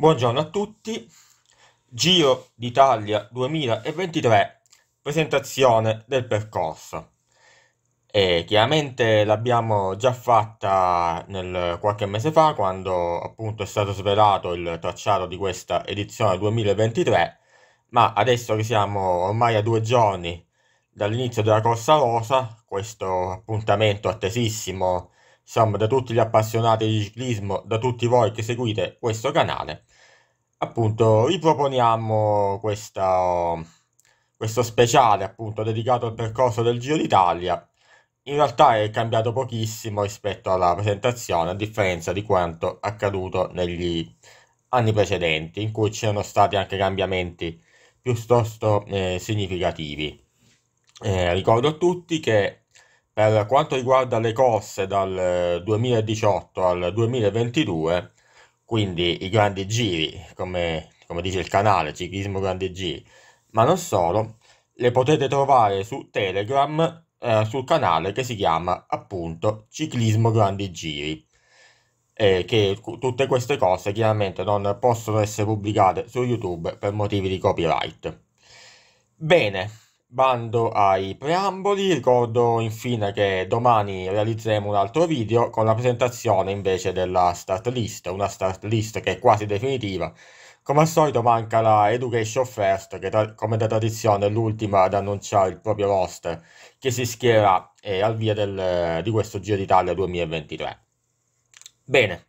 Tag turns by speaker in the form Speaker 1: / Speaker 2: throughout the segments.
Speaker 1: Buongiorno a tutti, Giro d'Italia 2023, presentazione del percorso. E chiaramente l'abbiamo già fatta nel, qualche mese fa quando appunto è stato svelato il tracciato di questa edizione 2023, ma adesso che siamo ormai a due giorni dall'inizio della Corsa Rosa, questo appuntamento attesissimo insomma da tutti gli appassionati di ciclismo, da tutti voi che seguite questo canale, appunto riproponiamo questa, questo speciale appunto dedicato al percorso del Giro d'Italia. In realtà è cambiato pochissimo rispetto alla presentazione, a differenza di quanto accaduto negli anni precedenti, in cui c'erano stati anche cambiamenti piuttosto eh, significativi. Eh, ricordo a tutti che per eh, quanto riguarda le corse dal 2018 eh, al 2022, quindi i grandi giri, come, come dice il canale, ciclismo grandi giri, ma non solo, le potete trovare su Telegram eh, sul canale che si chiama appunto Ciclismo Grandi Giri. Eh, che tutte queste cose chiaramente non possono essere pubblicate su YouTube per motivi di copyright. Bene, Bando ai preamboli, ricordo infine che domani realizzeremo un altro video con la presentazione invece della start list, una start list che è quasi definitiva. Come al solito manca la Education First, che tra- come da tradizione è l'ultima ad annunciare il proprio roster che si schiererà eh, al via del, di questo Giro d'Italia 2023. Bene,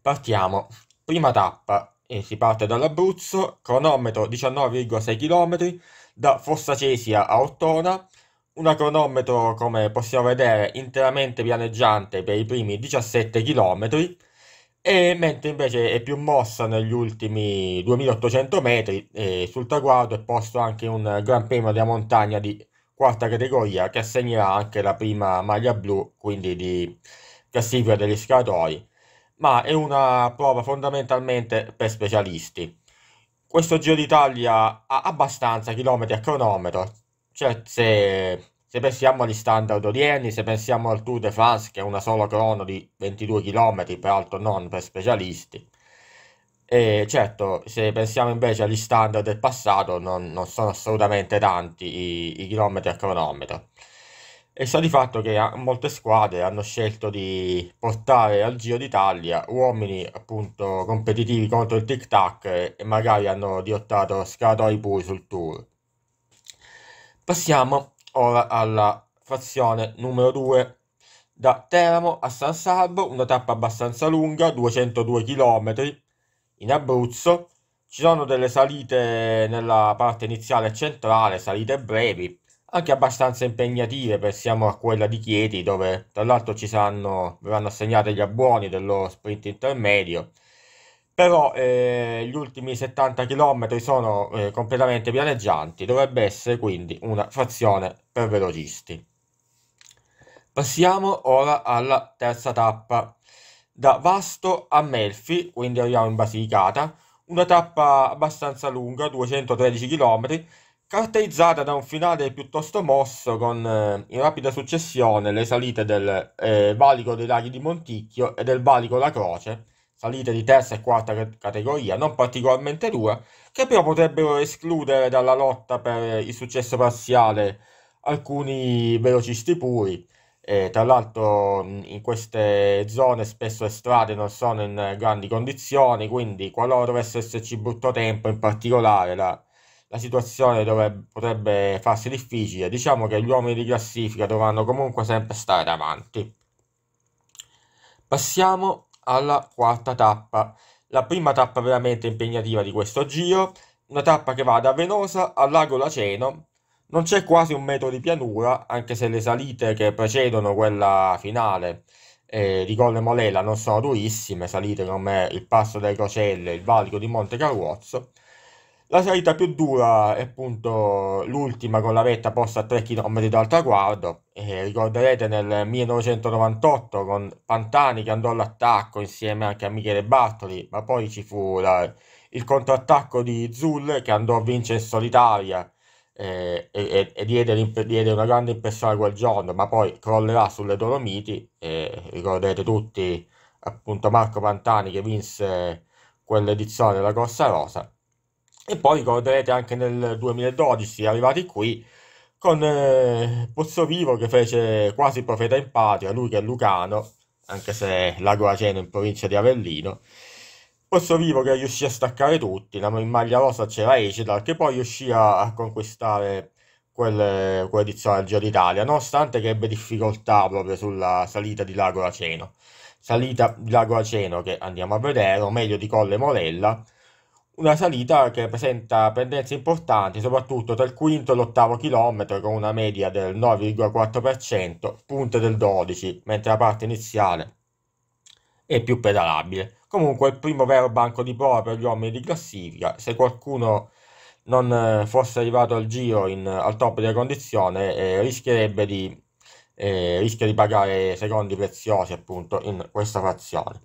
Speaker 1: partiamo. Prima tappa, e si parte dall'Abruzzo, cronometro 19,6 km, da Fossacesia a Ottona, un cronometro come possiamo vedere interamente pianeggiante per i primi 17 km e mentre invece è più mossa negli ultimi 2800 metri e eh, sul traguardo è posto anche un gran premio della montagna di quarta categoria che assegnerà anche la prima maglia blu quindi di classifica degli scalatori ma è una prova fondamentalmente per specialisti questo Giro d'Italia ha abbastanza chilometri a cronometro, cioè se, se, pensiamo agli standard odierni, se pensiamo al Tour de France che è una sola crono di 22 km, peraltro non per specialisti, e certo se pensiamo invece agli standard del passato non, non sono assolutamente tanti i, i chilometri a cronometro. E sta di fatto che molte squadre hanno scelto di portare al Giro d'Italia uomini appunto competitivi contro il Tic Tac e magari hanno dirottato scalatori puri sul tour. Passiamo ora alla frazione numero 2. Da Teramo a San Salvo, una tappa abbastanza lunga, 202 km, in Abruzzo. Ci sono delle salite nella parte iniziale e centrale, salite brevi, anche abbastanza impegnative, pensiamo a quella di Chieti, dove tra l'altro ci saranno, verranno assegnati gli abbuoni dello sprint intermedio, però eh, gli ultimi 70 km sono eh, completamente pianeggianti, dovrebbe essere quindi una frazione per velocisti. Passiamo ora alla terza tappa, da Vasto a Melfi, quindi arriviamo in Basilicata, una tappa abbastanza lunga, 213 km, caratterizzata da un finale piuttosto mosso con eh, in rapida successione le salite del eh, valico dei laghi di Monticchio e del valico La Croce, salite di terza e quarta categoria, non particolarmente dure, che però potrebbero escludere dalla lotta per il successo parziale alcuni velocisti puri. E, tra l'altro in queste zone spesso le strade non sono in grandi condizioni, quindi qualora dovesse esserci brutto tempo, in particolare la la situazione dove potrebbe farsi difficile, diciamo che gli uomini di classifica dovranno comunque sempre stare davanti. Passiamo alla quarta tappa, la prima tappa veramente impegnativa di questo giro, una tappa che va da Venosa al lago Laceno. Non c'è quasi un metro di pianura, anche se le salite che precedono quella finale eh, di Colle Molella non sono durissime, salite come il Passo delle Crocelle, il Valico di Monte Carruozzo, la salita più dura è appunto l'ultima con la vetta posta a 3 km dal traguardo. E ricorderete nel 1998 con Pantani che andò all'attacco insieme anche a Michele Bartoli, ma poi ci fu la, il contrattacco di Zulle che andò a vincere in solitaria eh, e, e diede, diede, una grande impressione quel giorno, ma poi crollerà sulle Dolomiti. Eh, ricorderete tutti appunto Marco Pantani che vinse quell'edizione della Corsa Rosa e poi ricorderete anche nel 2012, arrivati qui, con eh, Vivo che fece quasi profeta in patria, lui che è lucano, anche se Lago Aceno in provincia di Avellino. Pozzo Vivo che riuscì a staccare tutti, in maglia rosa c'era Ecedar che poi riuscì a, conquistare quel, quell'edizione del Giro d'Italia, nonostante che ebbe difficoltà proprio sulla salita di Lago Aceno. Salita di Lago Aceno che andiamo a vedere, o meglio di Colle Morella, una salita che presenta pendenze importanti, soprattutto tra il quinto e l'ottavo chilometro, con una media del 9,4%, punte del 12%, mentre la parte iniziale è più pedalabile. Comunque il primo vero banco di prova per gli uomini di classifica, se qualcuno non eh, fosse arrivato al giro in, al top della condizione eh, rischierebbe di, eh, rischia di pagare secondi preziosi appunto in questa fazione.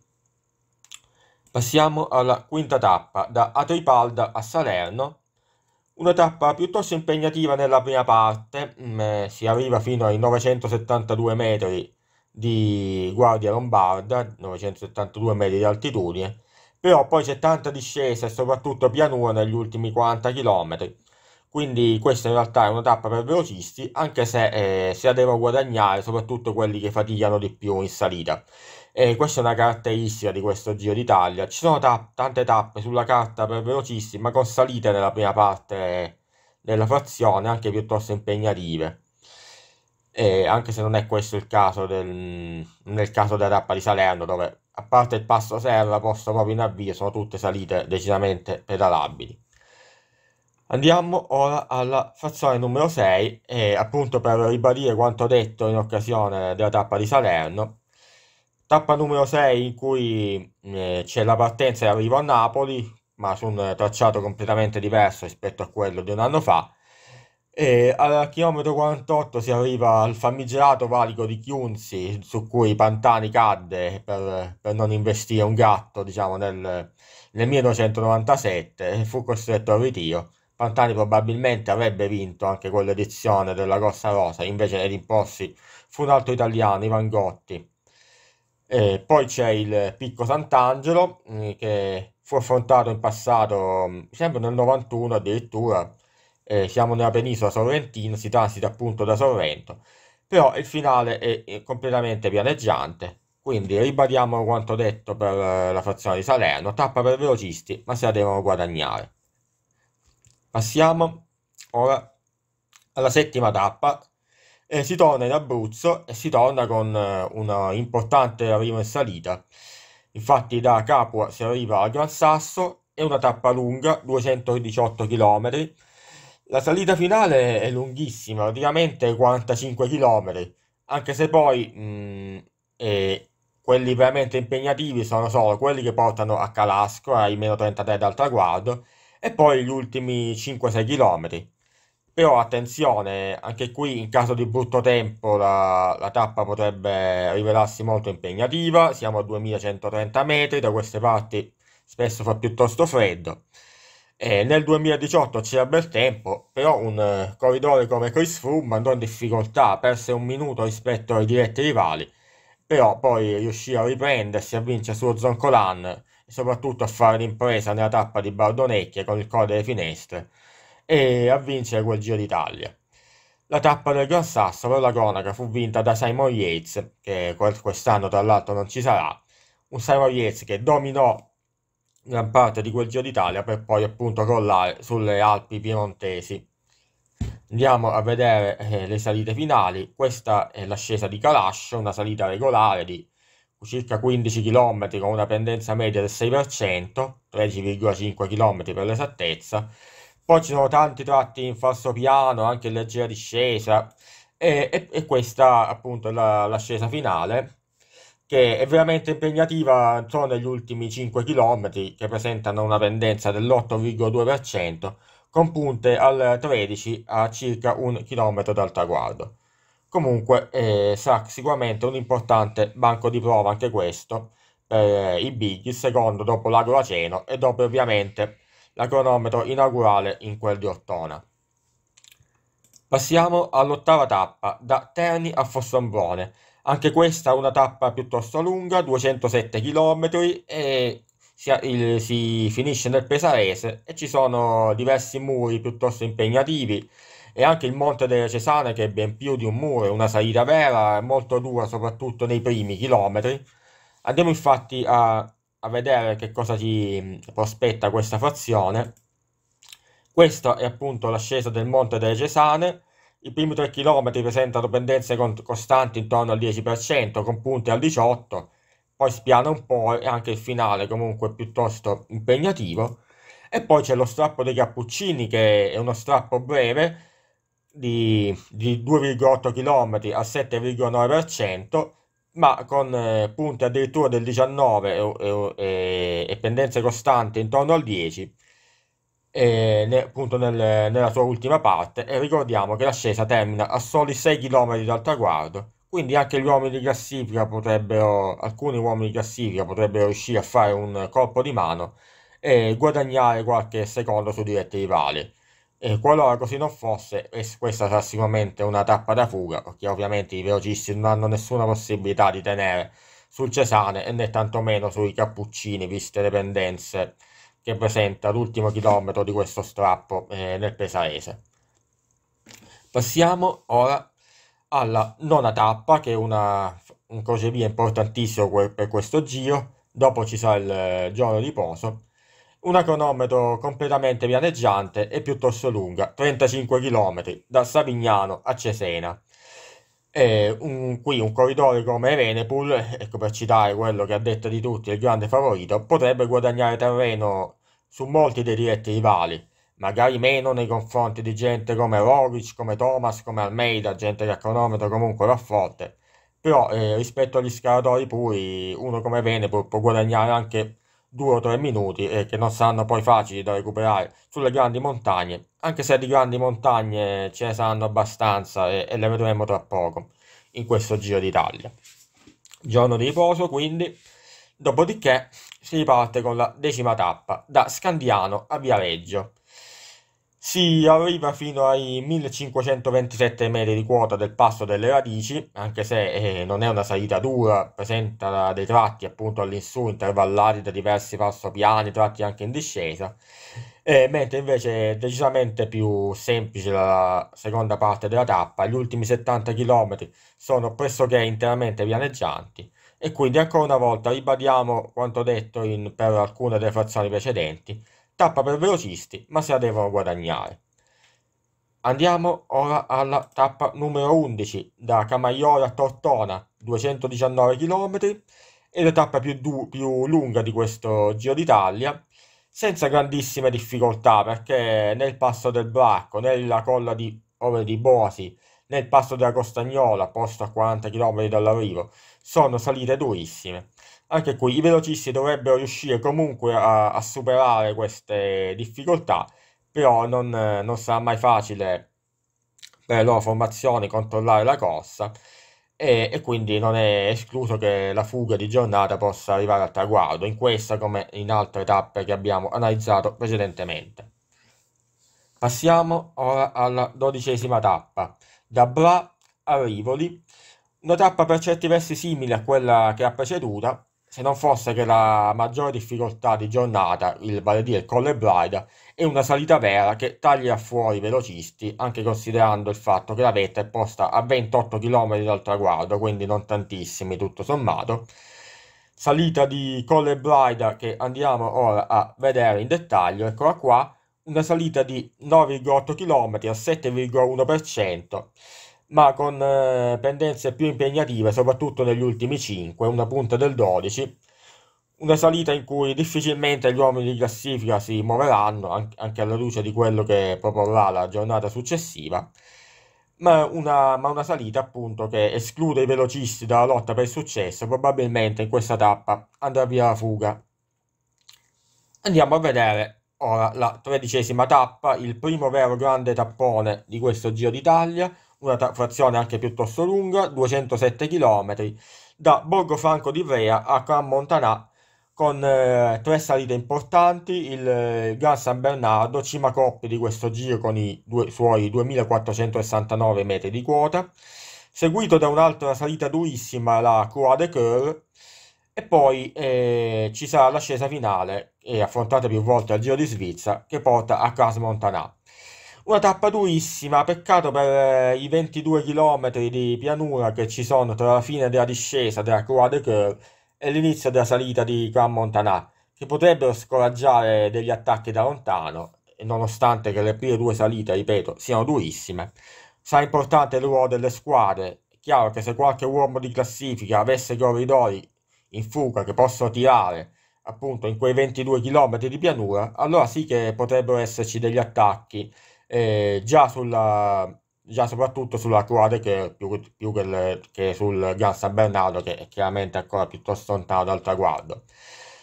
Speaker 1: Passiamo alla quinta tappa, da Atripalda a Salerno. Una tappa piuttosto impegnativa nella prima parte, mh, mm, eh, si arriva fino ai 972 metri di guardia lombarda, 972 metri di altitudine, però poi c'è tanta discesa e soprattutto pianura negli ultimi 40 km. Quindi questa in realtà è una tappa per velocisti, anche se eh, se la devono guadagnare soprattutto quelli che faticano di più in salita. E questa è una caratteristica di questo Giro d'Italia. Ci sono ta tante tappe sulla carta per velocissimi, ma con salite nella prima parte della frazione, anche piuttosto impegnative. E anche se non è questo il caso del, nel caso della tappa di Salerno, dove a parte il passo serra, posto proprio in avvio, sono tutte salite decisamente pedalabili. Andiamo ora alla frazione numero 6, e appunto per ribadire quanto detto in occasione della tappa di Salerno, tappa numero 6 in cui mm, eh, c'è la partenza e arrivo a Napoli, ma su un tracciato completamente diverso rispetto a quello di un anno fa. E al chilometro 48 si arriva al famigerato valico di Chiunzi, su cui Pantani cadde per, per non investire un gatto diciamo, nel, nel 1997 e fu costretto al ritiro. Pantani probabilmente avrebbe vinto anche quell'edizione della Corsa Rosa, invece ad imporsi fu un altro italiano, Ivan Gotti, eh, poi c'è il Picco Sant'Angelo eh, che fu affrontato in passato, mm, sempre nel 91 addirittura, eh, siamo nella penisola sorrentina, si transita appunto da Sorrento, però il finale è, è completamente pianeggiante, quindi ribadiamo quanto detto per eh, la frazione di Salerno, tappa per velocisti, ma se la devono guadagnare. Passiamo ora alla settima tappa eh, si torna in Abruzzo e si torna con eh, una importante arrivo in salita. Infatti da Capua si arriva a Gran Sasso, è una tappa lunga, 218 km. La salita finale è lunghissima, praticamente 45 km, anche se poi mh, mm, eh, quelli veramente impegnativi sono solo quelli che portano a Calasco ai meno 33 dal traguardo e poi gli ultimi 5-6 km. Però attenzione, anche qui in caso di brutto tempo la, la tappa potrebbe rivelarsi molto impegnativa, siamo a 2130 metri, da queste parti spesso fa piuttosto freddo. E nel 2018 c'era bel tempo, però un eh, corridore come Chris Froome andò in difficoltà, perse un minuto rispetto ai diretti rivali, però poi riuscì a riprendersi, a vincere su Zoncolan e soprattutto a fare l'impresa nella tappa di Bardonecchia con il Code delle Finestre e a vincere quel Giro d'Italia. La tappa del Gran Sasso per la cronaca fu vinta da Simon Yates, che quest'anno tra l'altro non ci sarà, un Simon Yates che dominò gran parte di quel Giro d'Italia per poi appunto crollare sulle Alpi piemontesi. Andiamo a vedere eh, le salite finali, questa è l'ascesa di Calascio, una salita regolare di circa 15 km con una pendenza media del 6%, 13,5 km per l'esattezza, poi ci sono tanti tratti in falso piano, anche in leggera discesa, e, e, e questa appunto è la, la finale che è veramente impegnativa solo negli ultimi 5 km che presentano una pendenza dell'8,2% con punte al 13 a circa un chilometro dal traguardo. Comunque eh, sarà sicuramente un importante banco di prova anche questo per eh, i big, il secondo dopo Lago Laceno e dopo ovviamente la cronometro inaugurale in quel di Ortona. Passiamo all'ottava tappa, da Terni a Fossombrone. Anche questa è una tappa piuttosto lunga, 207 km e si, il, si, finisce nel Pesarese e ci sono diversi muri piuttosto impegnativi e anche il Monte delle Cesane che è ben più di un muro, una salita vera molto dura soprattutto nei primi chilometri. Andiamo infatti a a vedere che cosa ci mm, prospetta questa fazione. Questa è appunto l'ascesa del Monte delle Cesane. I primi 3 km presentano pendenze costanti intorno al 10%, con punte al 18%, poi spiana un po' e anche il finale comunque piuttosto impegnativo. E poi c'è lo strappo dei Cappuccini, che è uno strappo breve di, di 2,8 km al 7,9% ma con eh, punte addirittura del 19 e, e, e pendenze costanti intorno al 10 e, eh, ne, appunto nel, nella sua ultima parte e ricordiamo che l'ascesa termina a soli 6 km dal traguardo quindi anche gli uomini di classifica potrebbero alcuni uomini di classifica potrebbero riuscire a fare un colpo di mano e guadagnare qualche secondo su diretti rivali eh, qualora così non fosse, questa sarà sicuramente una tappa da fuga, perché ovviamente i velocisti non hanno nessuna possibilità di tenere sul Cesane e né tantomeno sui Cappuccini, viste le pendenze che presenta l'ultimo chilometro di questo strappo eh, nel Pesarese. Passiamo ora alla nona tappa, che è una, un crocevia importantissimo per questo giro, dopo ci sarà il eh, giorno di riposo, una cronometro completamente pianeggiante e piuttosto lunga, 35 km, da Savignano a Cesena. E un, qui un corridore come Venepul, ecco per citare quello che ha detto di tutti il grande favorito, potrebbe guadagnare terreno su molti dei diretti rivali, magari meno nei confronti di gente come Rogic, come Thomas, come Almeida, gente che a cronometro comunque va forte, però eh, rispetto agli scalatori puri uno come Venepul può guadagnare anche due o tre minuti e che non saranno poi facili da recuperare sulle grandi montagne, anche se di grandi montagne ce ne saranno abbastanza e, e le vedremo tra poco in questo Giro d'Italia. Giorno di riposo quindi, dopodiché si riparte con la decima tappa da Scandiano a Viareggio si arriva fino ai 1527 metri di quota del passo delle radici, anche se eh, non è una salita dura, presenta dei tratti appunto all'insù intervallati da diversi passopiani, tratti anche in discesa, eh, mentre invece è decisamente più semplice la seconda parte della tappa, gli ultimi 70 km sono pressoché interamente pianeggianti e quindi ancora una volta ribadiamo quanto detto in, per alcune delle frazioni precedenti Tappa per velocisti, ma se la devono guadagnare. Andiamo ora alla tappa numero 11, da Camaiola a Tortona, 219 km, è la più, du- più lunga di questo Giro d'Italia, senza grandissime difficoltà perché nel passo del Bracco, nella colla di Ove di Boasi, nel passo della Costagnola, posto a 40 km dall'arrivo, sono salite durissime anche qui i velocisti dovrebbero riuscire comunque a, a superare queste difficoltà, però non, non, sarà mai facile per le loro formazioni controllare la corsa e, e, quindi non è escluso che la fuga di giornata possa arrivare al traguardo, in questa come in altre tappe che abbiamo analizzato precedentemente. Passiamo ora alla dodicesima tappa, da Bra a Rivoli, una tappa per certi versi simile a quella che ha preceduta, se non fosse che la maggiore difficoltà di giornata, il vale dire il Colle Braida, è una salita vera che taglia fuori i velocisti, anche considerando il fatto che la vetta è posta a 28 km dal traguardo, quindi non tantissimi tutto sommato. Salita di Colle Braida che andiamo ora a vedere in dettaglio, eccola qua, una salita di 9,8 km al 7,1% ma con eh, pendenze più impegnative, soprattutto negli ultimi 5, una punta del 12, una salita in cui difficilmente gli uomini di classifica si muoveranno, anche alla luce di quello che proporrà la giornata successiva, ma una, ma una salita appunto che esclude i velocisti dalla lotta per il successo, probabilmente in questa tappa andrà via la fuga. Andiamo a vedere ora la tredicesima tappa, il primo vero grande tappone di questo Giro d'Italia, una trazione anche piuttosto lunga, 207 km, da Borgo Franco di Ivrea a Can Montanà, con eh, tre salite importanti, il eh, Gran San Bernardo, cima coppia di questo giro con i due, suoi 2469 metri di quota, seguito da un'altra salita durissima, la Croix de Coeur, e poi eh, ci sarà l'ascesa finale, eh, affrontata più volte al Giro di Svizzera, che porta a Cas Montanà. Una tappa durissima, peccato per eh, i 22 chilometri di pianura che ci sono tra la fine della discesa della Croix de Coeur e l'inizio della salita di Grand Montanà, che potrebbero scoraggiare degli attacchi da lontano, nonostante che le prime due salite, ripeto, siano durissime. Sarà importante il ruolo delle squadre, chiaro che se qualche uomo di classifica avesse corridori in fuga che possono tirare appunto in quei 22 chilometri di pianura, allora sì che potrebbero esserci degli attacchi eh, già, sulla, già soprattutto sulla Croate che più, più che, le, che, sul Gran San Bernardo che è chiaramente ancora piuttosto lontano dal traguardo.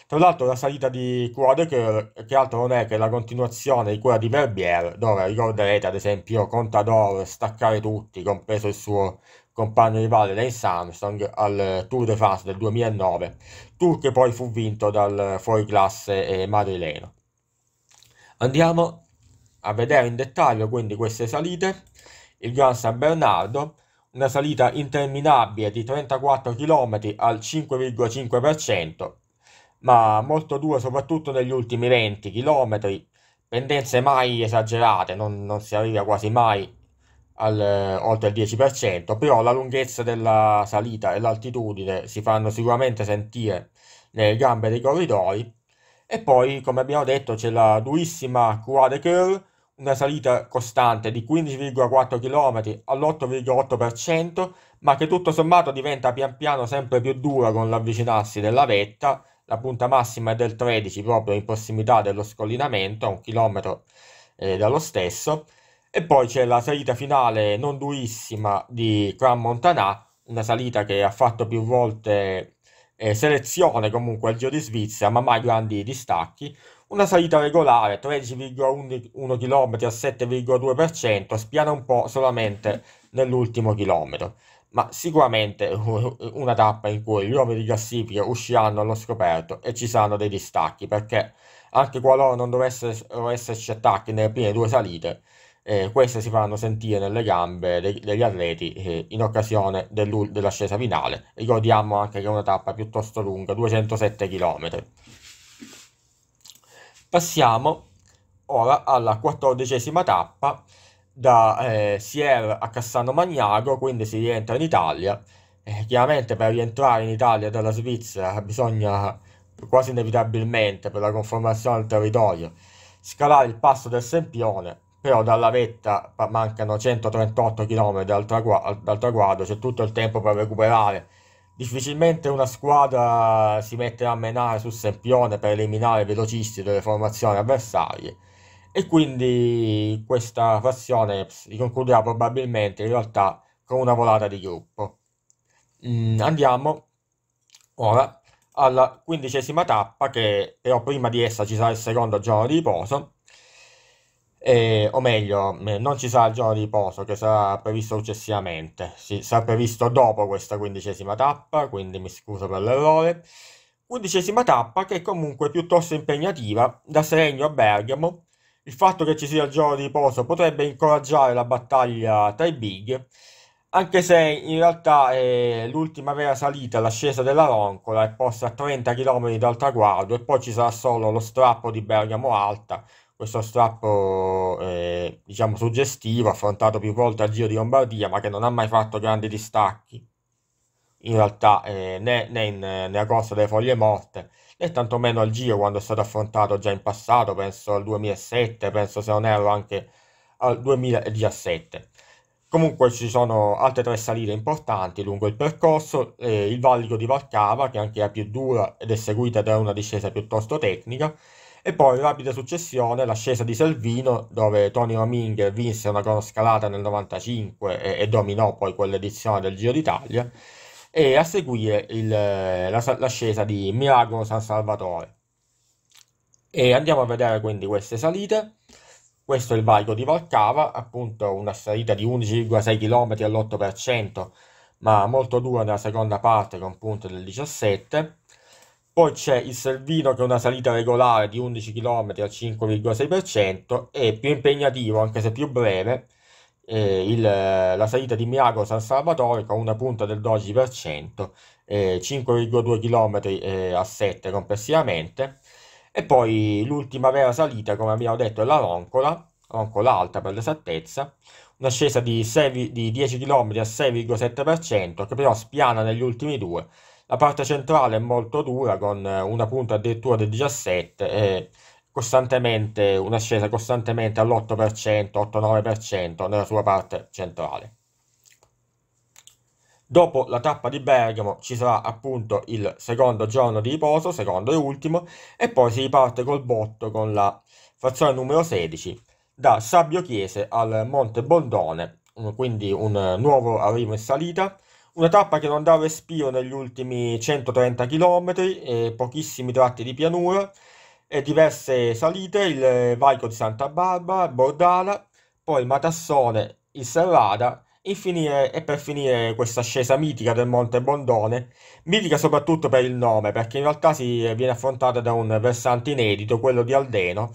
Speaker 1: Tra l'altro la salita di Croate che, che, altro non è che la continuazione di quella di Verbier dove ricorderete ad esempio Contador staccare tutti compreso il suo compagno rivale Lane Samsung al Tour de France del 2009, tour che poi fu vinto dal fuoriclasse eh, madrileno. Andiamo a vedere in dettaglio quindi queste salite, il Gran San Bernardo, una salita interminabile di 34 km al 5,5%, ma molto dura soprattutto negli ultimi 20 km, pendenze mai esagerate, non, non si arriva quasi mai al, eh, oltre il 10%, però la lunghezza della salita e l'altitudine si fanno sicuramente sentire nelle gambe dei corridori. E poi, come abbiamo detto, c'è la durissima Croix de Coeur, una salita costante di 15,4 km all'8,8%, ma che tutto sommato diventa pian piano sempre più dura con l'avvicinarsi della vetta. La punta massima è del 13 proprio in prossimità dello scollinamento, a un chilometro eh, dallo stesso. E poi c'è la salita finale non durissima di Gran Montanà, una salita che ha fatto più volte eh, selezione comunque al Giro di Svizzera, ma mai grandi distacchi una salita regolare, 13,1 km a 7,2%, spiana un po' solamente nell'ultimo chilometro, ma sicuramente una tappa in cui gli uomini di classifica usciranno allo scoperto e ci saranno dei distacchi, perché anche qualora non dovessero esserci attacchi nelle prime due salite, eh, queste si faranno sentire nelle gambe dei, degli atleti eh, in occasione dell'ascesa finale. Ricordiamo anche che è una tappa piuttosto lunga, 207 km. Passiamo ora alla quattordicesima tappa da eh, Sierra a Cassano Magnago, quindi si rientra in Italia. Eh, chiaramente per rientrare in Italia dalla Svizzera bisogna quasi inevitabilmente per la conformazione del territorio scalare il passo del Sempione, però dalla vetta mancano 138 km dal, tragu- dal traguardo, c'è tutto il tempo per recuperare Difficilmente una squadra si mette a menare su Sempione per eliminare i velocisti delle formazioni avversarie e quindi questa fazione si concluderà probabilmente in realtà con una volata di gruppo. Mm, andiamo ora alla quindicesima tappa che però prima di essa ci sarà il secondo giorno di riposo eh, o meglio, non ci sarà il giorno di riposo che sarà previsto successivamente, si, sarà previsto dopo questa quindicesima tappa, quindi mi scuso per l'errore. Quindicesima tappa che è comunque piuttosto impegnativa, da Seregno a Bergamo. Il fatto che ci sia il giorno di riposo potrebbe incoraggiare la battaglia tra i big, anche se in realtà eh, l'ultima vera salita l'ascesa della Roncola è posta a 30 km dal traguardo e poi ci sarà solo lo strappo di Bergamo Alta questo strappo eh, diciamo suggestivo affrontato più volte al Giro di Lombardia ma che non ha mai fatto grandi distacchi in realtà eh, né, né in, nella corsa delle foglie morte né tantomeno al Giro quando è stato affrontato già in passato penso al 2007 penso se non erro anche al 2017 comunque ci sono altre tre salite importanti lungo il percorso eh, il valico di Valcava che anche è più dura ed è seguita da una discesa piuttosto tecnica e poi in rapida successione l'ascesa di Salvino, dove Tony Roming vinse una cronoscalata nel 95 e, e dominò poi quell'edizione del Giro d'Italia, e a seguire il, la, l'ascesa di Miracolo San Salvatore. E andiamo a vedere quindi queste salite. Questo è il valico di Valcava, appunto una salita di 11,6 km all'8%, ma molto dura nella seconda parte con punte del 17 poi c'è il Servino che è una salita regolare di 11 km al 5,6% e più impegnativo, anche se più breve, eh, il, eh, la salita di Miago San Salvatore con una punta del 12%, eh, 5,2 km eh, a 7 complessivamente. E poi l'ultima vera salita, come abbiamo detto, è la Roncola, Roncola Alta per l'esattezza, una scesa di, 6, di 10 km a 6,7% che però spiana negli ultimi due la parte centrale è molto dura con eh, una punta addirittura del 17 e costantemente scesa costantemente all'8%, 8-9% nella sua parte centrale. Dopo la tappa di Bergamo ci sarà appunto il secondo giorno di riposo, secondo e ultimo, e poi si riparte col botto con la frazione numero 16 da Sabbio Chiese al Monte Bondone, quindi un eh, nuovo arrivo in salita una tappa che non dà respiro negli ultimi 130 km, eh, pochissimi tratti di pianura, e diverse salite, il Valico di Santa Barbara, Bordala, poi il Matassone, il Serrada e, finire, e per finire questa scesa mitica del Monte Bondone, mitica soprattutto per il nome, perché in realtà si viene affrontata da un versante inedito, quello di Aldeno.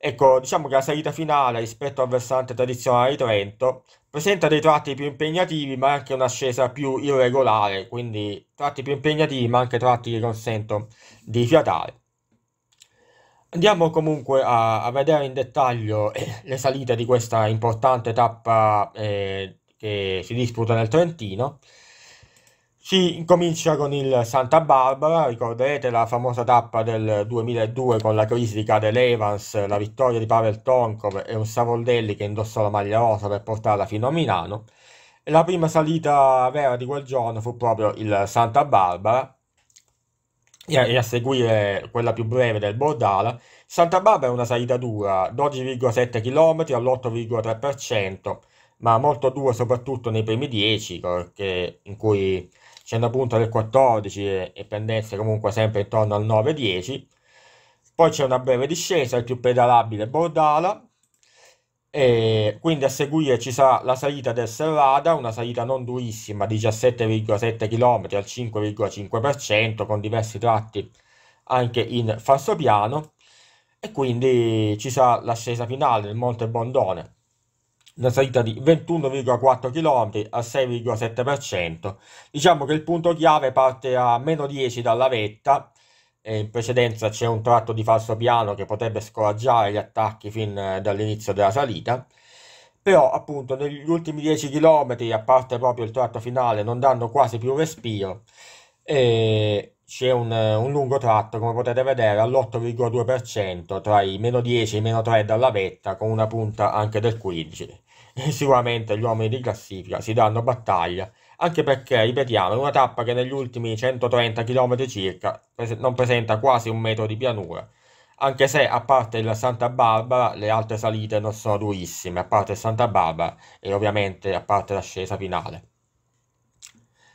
Speaker 1: Ecco, diciamo che la salita finale rispetto al versante tradizionale di Trento presenta dei tratti più impegnativi ma anche un'ascesa più irregolare, quindi tratti più impegnativi ma anche tratti che consentono di fiatare. Andiamo comunque a, a vedere in dettaglio eh, le salite di questa importante tappa eh, che si disputa nel Trentino. Si incomincia con il Santa Barbara, ricorderete la famosa tappa del 2002 con la crisi di Cadel Evans, la vittoria di Pavel Tonkov e un Savoldelli che indossò la maglia rosa per portarla fino a Milano. La prima salita vera di quel giorno fu proprio il Santa Barbara e a seguire quella più breve del Bordala. Santa Barbara è una salita dura, 12,7 km all'8,3%, ma molto dura soprattutto nei primi 10 in cui scende a punta del 14 e, e pendenze comunque sempre intorno al 9-10. Poi c'è una breve discesa, il più pedalabile Bordala, e quindi a seguire ci sarà la salita del Serrada, una salita non durissima, 17,7 km al 5,5%, con diversi tratti anche in falso piano, e quindi ci sarà l'ascesa finale del Monte Bondone, una salita di 21,4 km a 6,7%. Diciamo che il punto chiave parte a meno 10 dalla vetta, in precedenza c'è un tratto di falso piano che potrebbe scoraggiare gli attacchi fin eh, dall'inizio della salita, però appunto negli ultimi 10 km, a parte proprio il tratto finale, non danno quasi più respiro. E c'è un, eh, un, lungo tratto, come potete vedere, all'8,2% tra i meno 10 e i meno 3 dalla vetta, con una punta anche del 15. sicuramente gli uomini di classifica si danno battaglia, anche perché, ripetiamo, è una tappa che negli ultimi 130 km circa non presenta quasi un metro di pianura, anche se a parte il Santa Barbara le altre salite non sono durissime, a parte il Santa Barbara e ovviamente a parte l'ascesa finale.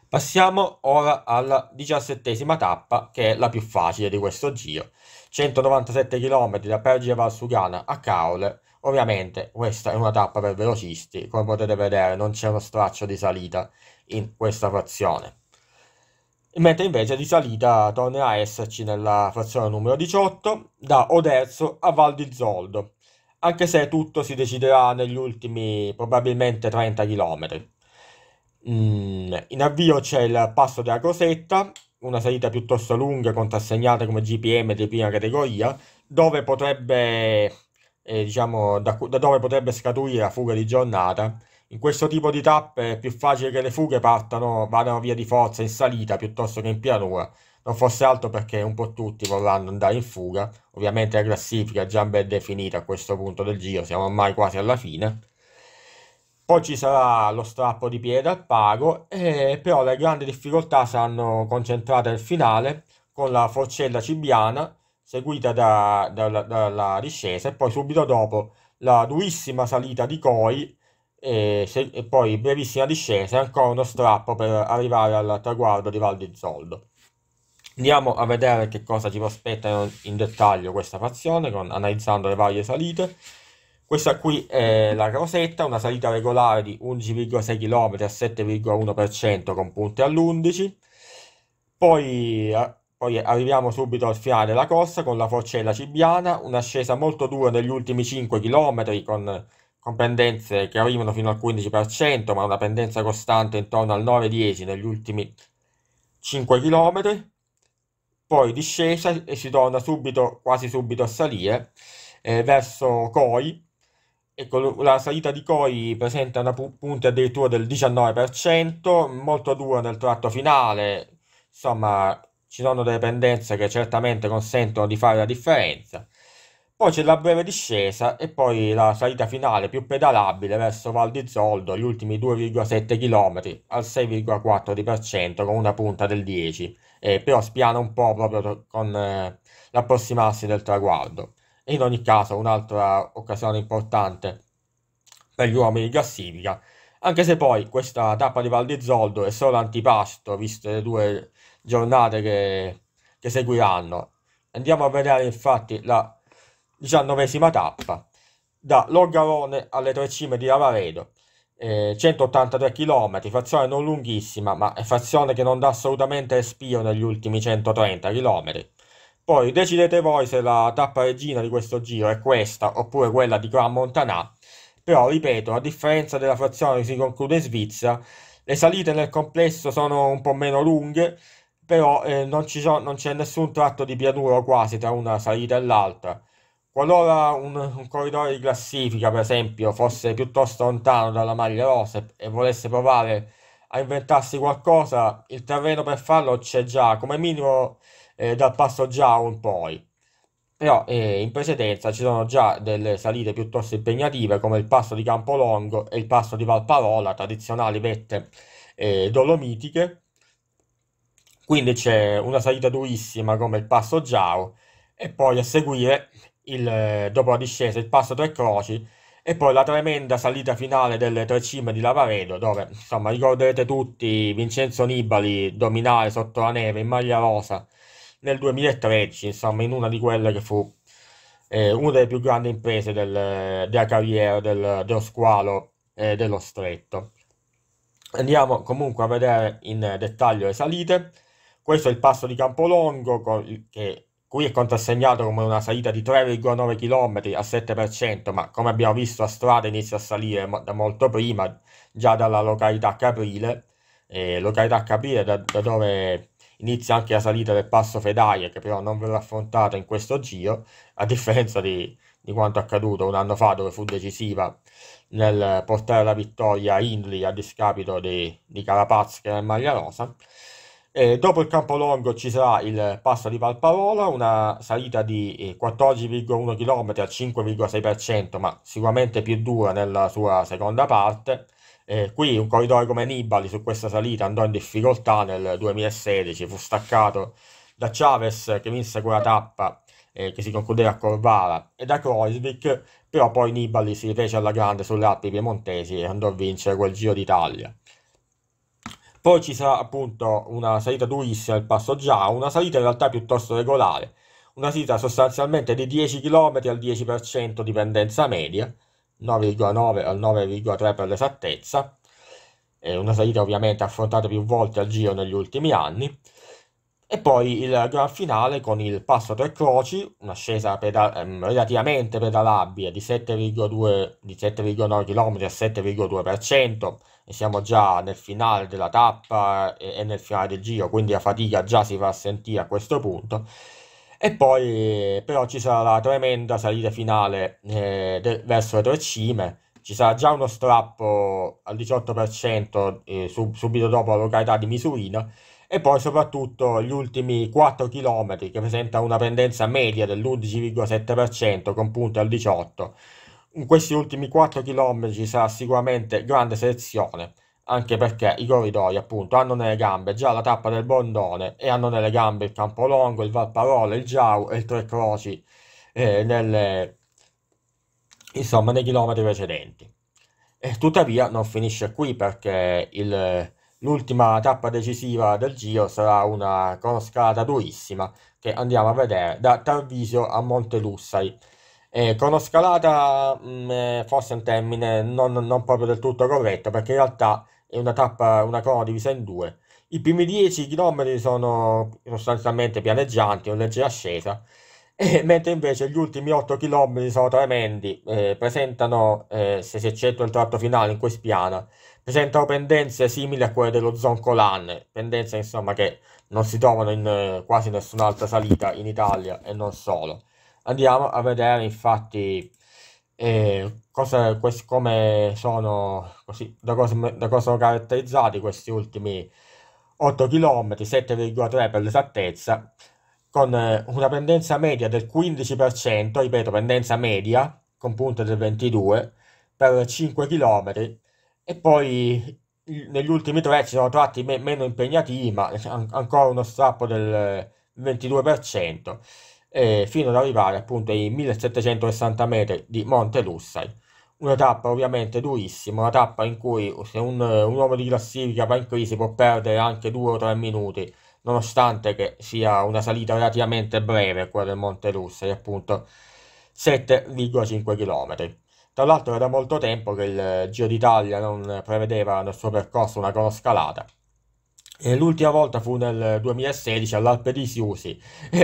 Speaker 1: Passiamo ora alla diciassettesima tappa, che è la più facile di questo giro. 197 km da Pergine Valsugana a Caole, Ovviamente questa è una tappa per velocisti, come potete vedere non c'è uno straccio di salita in questa frazione. Mentre invece di salita tornerà a esserci nella frazione numero 18, da Oderzo a Val di Zoldo, anche se tutto si deciderà negli ultimi probabilmente 30 km. Mm, in avvio c'è il passo della Cosetta, una salita piuttosto lunga, contrassegnata come GPM di prima categoria, dove potrebbe eh, diciamo, da, da, dove potrebbe scaturire la fuga di giornata. In questo tipo di tappe è più facile che le fughe partano, vadano via di forza in salita piuttosto che in pianura, non fosse altro perché un po' tutti vorranno andare in fuga, ovviamente la classifica è già ben definita a questo punto del giro, siamo ormai quasi alla fine. Poi ci sarà lo strappo di piede al pago, e, però le grandi difficoltà saranno concentrate nel finale con la forcella cibiana seguita dalla da, da, da discesa e poi subito dopo la durissima salita di Koi e, se, e, poi brevissima discesa e ancora uno strappo per arrivare al traguardo di Val di Zoldo. Andiamo a vedere che cosa ci prospetta in dettaglio questa fazione, con, analizzando le varie salite. Questa qui è la Rosetta, una salita regolare di 11,6 km a 7,1% con punte all'11. Poi poi arriviamo subito al sfiare della corsa con la forcella cibiana, un'ascesa molto dura negli ultimi 5 km con, con pendenze che arrivano fino al 15%, ma una pendenza costante intorno al 9-10 negli ultimi 5 km. Poi discesa e si torna subito, quasi subito a salire eh, verso Coi, Ecco, la salita di Coi presenta una punta addirittura del 19%, molto dura nel tratto finale, insomma ci sono delle pendenze che certamente consentono di fare la differenza. Poi c'è la breve discesa e poi la salita finale più pedalabile verso Val di Zoldo, gli ultimi 2,7 km al 6,4% con una punta del 10, eh, però spiana un po' proprio con eh, l'approssimarsi del traguardo. in ogni caso un'altra occasione importante per gli uomini di classifica, anche se poi questa tappa di Val di Zoldo è solo antipasto, viste le due giornate che, che seguiranno. Andiamo a vedere infatti la diciannovesima tappa, da Longarone alle tre cime di Lavaredo. Eh, 183 km, frazione non lunghissima, ma è frazione che non dà assolutamente respiro negli ultimi 130 km. Poi decidete voi se la tappa regina di questo giro è questa oppure quella di Gran Montanà, però ripeto, a differenza della frazione che si conclude in Svizzera, le salite nel complesso sono un po' meno lunghe, però eh, non, so, non, c'è nessun tratto di pianuro quasi tra una salita e l'altra. Qualora un, un, corridore di classifica, per esempio, fosse piuttosto lontano dalla maglia rosa e volesse provare a inventarsi qualcosa, il terreno per farlo c'è già, come minimo eh, dal passo giallo in poi. Però eh, in precedenza ci sono già delle salite piuttosto impegnative come il passo di Campolongo e il passo di Valparola, tradizionali vette eh, dolomitiche, quindi c'è una salita durissima come il passo Giao e poi a seguire, il, eh, dopo la discesa, il passo Tre Croci e poi la tremenda salita finale delle tre cime di Lavaredo dove, insomma, ricorderete tutti Vincenzo Nibali dominare sotto la neve in maglia rosa nel 2013, insomma, in una di quelle che fu eh, una delle più grandi imprese del, eh, della carriera del, dello squalo eh, dello stretto. Andiamo comunque a vedere in dettaglio le salite. Questo è il passo di Campolongo che qui è contrassegnato come una salita di 3,9 km a 7%, ma come abbiamo visto a strada inizia a salire da molto prima, già dalla località Caprile, eh, località Caprile da, da, dove inizia anche la salita del passo Fedaia, che però non verrà affrontata in questo giro, a differenza di, di quanto accaduto un anno fa dove fu decisiva nel portare la vittoria a Indri a discapito di, di Carapaz che era in maglia rosa. Eh, dopo il Campolongo ci sarà il passo di Valparola, una salita di 14,1 eh, km al 5,6%, ma sicuramente più dura nella sua seconda parte. Eh, qui un corridore come Nibali su questa salita andò in difficoltà nel 2016, fu staccato da Chavez che vinse quella tappa eh, che si concludeva a Corvara e da Kreuzvik, però poi Nibali si fece alla grande sulle Alpi piemontesi e andò a vincere quel Giro d'Italia. Poi ci sarà appunto una salita durissima, il passo giallo, una salita in realtà piuttosto regolare, una salita sostanzialmente di 10 km al 10% di pendenza media, 9,9 al 9,3 per l'esattezza, eh, una salita ovviamente affrontata più volte al giro negli ultimi anni, e poi il gran finale con il passo tre croci, una scesa pedal- ehm, relativamente pedalabile di 7,2, di 7,9 km al 7,2%, siamo già nel finale della tappa e, eh, e nel finale del giro, quindi la fatica già si fa sentire a questo punto. E poi però ci sarà la tremenda salita finale eh, de- verso le tre cime, ci sarà già uno strappo al 18% eh, sub- subito dopo la località di Misurina e poi soprattutto gli ultimi 4 km che presenta una pendenza media dell'11,7% con punte al 18% in questi ultimi 4 km ci sarà sicuramente grande selezione anche perché i corridori appunto hanno nelle gambe già la tappa del Bondone e hanno nelle gambe il Campolongo, il Valparola, il Giau e il Tre Croci eh, nelle, insomma, nei chilometri precedenti. E tuttavia non finisce qui perché il, l'ultima tappa decisiva del Giro sarà una conoscata durissima che andiamo a vedere da Tarvisio a Montelussari eh, cronoscalata mh, mm, eh, forse è un termine non, non, proprio del tutto corretto perché in realtà è una tappa, una crono divisa in due. I primi 10 km sono sostanzialmente pianeggianti, una leggera ascesa, eh, mentre invece gli ultimi 8 km sono tremendi, eh, presentano, eh, se si eccetto il tratto finale in cui spiana, presentano pendenze simili a quelle dello Zoncolan, pendenze insomma che non si trovano in eh, quasi nessun'altra salita in Italia e non solo. Andiamo a vedere infatti eh, cosa, quest, come sono, così, da, cosa, da cosa sono caratterizzati questi ultimi 8 km, 7,3 per l'esattezza, con eh, una pendenza media del 15%, ripeto pendenza media, con punte del 22 per 5 km e poi negli ultimi tre ci sono tratti me meno impegnativi ma an ancora uno strappo del 22% eh, fino ad arrivare appunto ai 1760 metri di Monte Lussai. Una tappa ovviamente durissima, una tappa in cui se un, un uomo di classifica va in crisi può perdere anche 2 o 3 minuti, nonostante che sia una salita relativamente breve quella del Monte Lussai, appunto 7,5 km. Tra l'altro era da molto tempo che il Giro d'Italia non prevedeva nel suo percorso una cronoscalata. L'ultima volta fu nel 2016 all'Alpe di Siusi,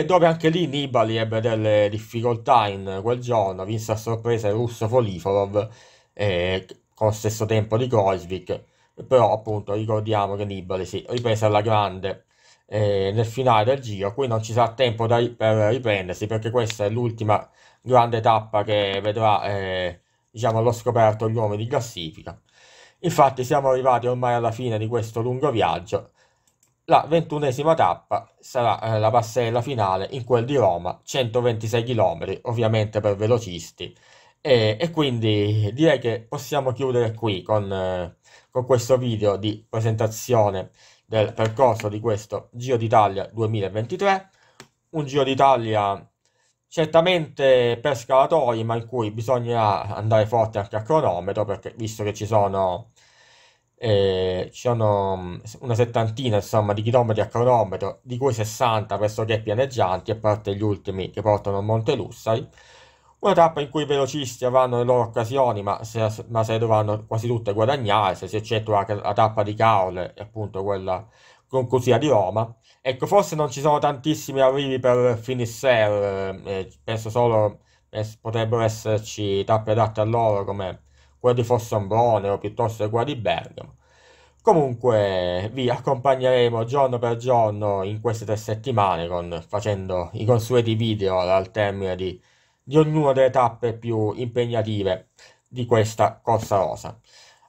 Speaker 1: dove anche lì Nibali ebbe delle difficoltà in quel giorno, vinse a sorpresa il russo Folifolov eh, con lo stesso tempo di Kreuzvik, però appunto ricordiamo che Nibali si riprese alla grande eh, nel finale del giro, qui non ci sarà tempo da, per riprendersi perché questa è l'ultima grande tappa che vedrà eh, diciamo, allo scoperto gli uomini di classifica. Infatti siamo arrivati ormai alla fine di questo lungo viaggio la ventunesima tappa sarà eh, la passerella finale in quel di Roma, 126 km, ovviamente per velocisti. E, e quindi direi che possiamo chiudere qui con, eh, con questo video di presentazione del percorso di questo Giro d'Italia 2023. Un Giro d'Italia certamente per scalatori, ma in cui bisogna andare forte anche a cronometro, perché visto che ci sono eh, ci sono mm, una settantina insomma di chilometri a cronometro, di cui 60 pressoché pianeggianti, a parte gli ultimi che portano a Monte Lussari. Una tappa in cui i velocisti avranno le loro occasioni, ma se, ma se dovranno quasi tutte guadagnare, se si eccettua la, la tappa di Caole, appunto quella conclusiva di Roma. Ecco, forse non ci sono tantissimi arrivi per finisher, eh, eh, penso solo eh, potrebbero esserci tappe adatte a loro come quella di Fossombrone o piuttosto quella di Bergamo. Comunque vi accompagneremo giorno per giorno in queste tre settimane con, facendo i consueti video al termine di, di ognuna delle tappe più impegnative di questa corsa rosa.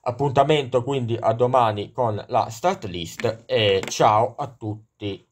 Speaker 1: Appuntamento quindi a domani con la start list e ciao a tutti.